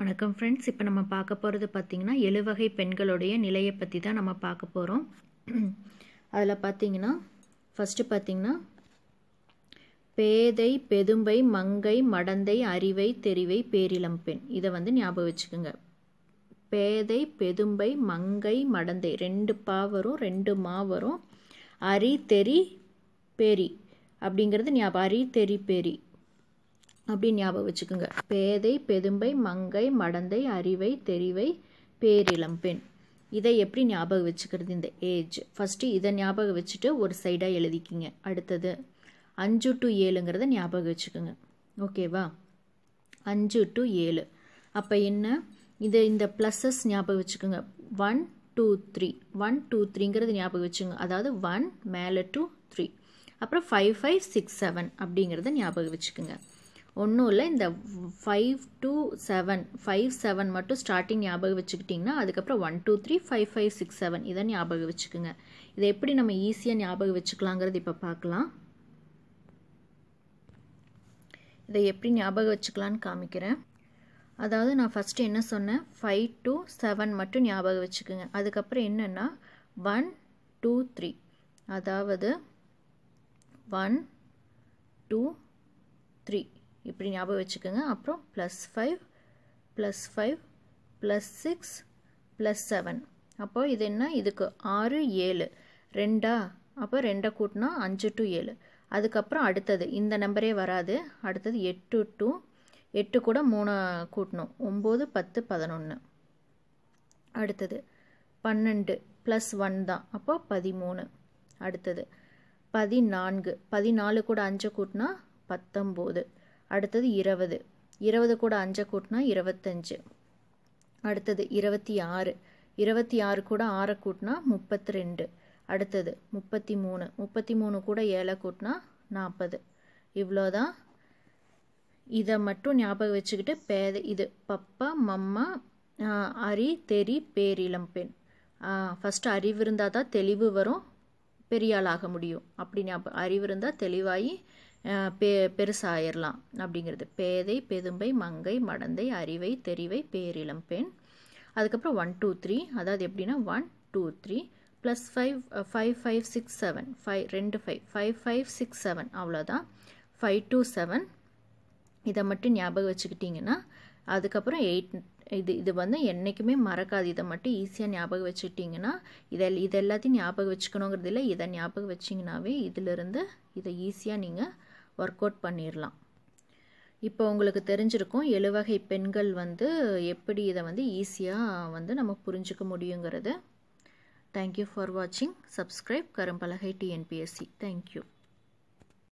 வணக்கம் ஃப்ரெண்ட்ஸ் இப்போ நம்ம பார்க்க போகிறது பார்த்திங்கன்னா எழுவகை பெண்களுடைய நிலையை பற்றி தான் நம்ம பார்க்க போகிறோம் அதில் பார்த்திங்கன்னா ஃபஸ்ட்டு பார்த்திங்கன்னா பேதை பெதும்பை மங்கை மடந்தை அறிவை தெரிவை பேரிளம் பெண் இதை வந்து ஞாபகம் வச்சுக்கோங்க பேதை பெதும்பை மங்கை மடந்தை ரெண்டு பா வரும் ரெண்டு மா வரும் அரி தெரி பேரி அப்படிங்கிறது ஞாபகம் அரி தெரி பேரி அப்படின்னு ஞாபகம் வச்சுக்கோங்க பேதை பெதும்பை மங்கை மடந்தை அறிவை தெரிவை பேரிளம் பெண் இதை எப்படி ஞாபகம் வச்சுக்கிறது இந்த ஏஜ் ஃபஸ்ட்டு இதை ஞாபகம் வச்சுட்டு ஒரு சைடாக எழுதிக்கிங்க அடுத்தது அஞ்சு டு ஏழுங்கிறத ஞாபகம் வச்சுக்கோங்க ஓகேவா அஞ்சு டு ஏழு அப்போ என்ன இது இந்த ப்ளஸஸ் ஞாபகம் வச்சுக்கோங்க one two three one two த்ரீங்கிறது ஞாபகம் வச்சுங்க அதாவது ஒன் மேலே டூ த்ரீ அப்புறம் ஃபைவ் ஃபைவ் சிக்ஸ் செவன் அப்படிங்கிறத ஞாபகம் வச்சுக்கோங்க ஒன்றும் இல்லை இந்த five two seven five seven மட்டும் ஸ்டார்டிங் ஞாபகம் வச்சுக்கிட்டிங்கன்னா அதுக்கப்புறம் one two three five five six seven இதை ஞாபகம் வச்சுக்கோங்க இதை எப்படி நம்ம ஈஸியாக ஞாபகம் வச்சுக்கலாங்கிறது இப்போ பார்க்கலாம் இதை எப்படி ஞாபகம் வச்சுக்கலான்னு காமிக்கிறேன் அதாவது நான் ஃபஸ்ட்டு என்ன சொன்னேன் ஃபைவ் டூ செவன் மட்டும் ஞாபகம் வச்சுக்கோங்க அதுக்கப்புறம் என்னென்னா ஒன் டூ த்ரீ அதாவது ஒன் டூ த்ரீ இப்படி ஞாபகம் வச்சுக்கோங்க அப்புறம் plus five plus five plus six plus seven அப்போது இது என்ன இதுக்கு ஆறு ஏழு ரெண்டா அப்போ ரெண்டை கூட்டினா அஞ்சு டு ஏழு அதுக்கப்புறம் அடுத்தது இந்த நம்பரே வராது அடுத்தது எட்டு டு எட்டு கூட மூணு கூட்டணும் ஒம்பது பத்து பதினொன்று அடுத்தது பன்னெண்டு ப்ளஸ் ஒன் தான் அப்போ பதிமூணு அடுத்தது பதினான்கு பதினாலு கூட அஞ்சு கூட்டினா பத்தொம்போது அடுத்தது இருபது இருபது கூட அஞ்சை கூட்டினா இருபத்தஞ்சு அடுத்தது இருபத்தி ஆறு இருபத்தி ஆறு கூட ஆறை கூட்டினா முப்பத்தி ரெண்டு அடுத்தது முப்பத்தி மூணு முப்பத்தி மூணு கூட ஏழை கூட்டினா நாற்பது இவ்வளோதான் இதை மட்டும் ஞாபகம் வச்சுக்கிட்டு பேத இது பப்பா மம்மா அரி தெரி பேரிளம் பெண் ஃபஸ்ட்டு அறிவு இருந்தால் தான் தெளிவு வரும் பெரியாளாக முடியும் அப்படி ஞாபகம் அறிவு இருந்தால் தெளிவாகி பெ பெருசாயிரலாம் அப்படிங்கிறது பேதை பெதும்பை மங்கை மடந்தை அறிவை தெரிவை பேரிளம் பெண் அதுக்கப்புறம் ஒன் டூ த்ரீ அதாவது எப்படின்னா one two three plus five five five six seven five ரெண்டு five five five six seven அவ்வளோதான் ஃபைவ் டூ செவன் இதை மட்டும் ஞாபகம் வச்சுக்கிட்டிங்கன்னா அதுக்கப்புறம் எயிட் இது இது வந்து என்றைக்குமே மறக்காது இதை மட்டும் ஈஸியாக ஞாபகம் வச்சுக்கிட்டிங்கன்னா இதை இது எல்லாத்தையும் ஞாபகம் வச்சுக்கணுங்கிறது இல்லை இதை ஞாபகம் வச்சிங்கன்னாவே இதிலிருந்து இதை ஈஸியாக நீங்கள் ஒர்க் அவுட் பண்ணிடலாம் இப்போ உங்களுக்கு தெரிஞ்சிருக்கும் எழுவகை பெண்கள் வந்து எப்படி இதை வந்து ஈஸியாக வந்து நம்ம புரிஞ்சுக்க முடியுங்கிறது தேங்க்யூ ஃபார் வாட்சிங் சப்ஸ்கிரைப் கரும்பலகை டிஎன்பிஎஸ்சி தேங்க்யூ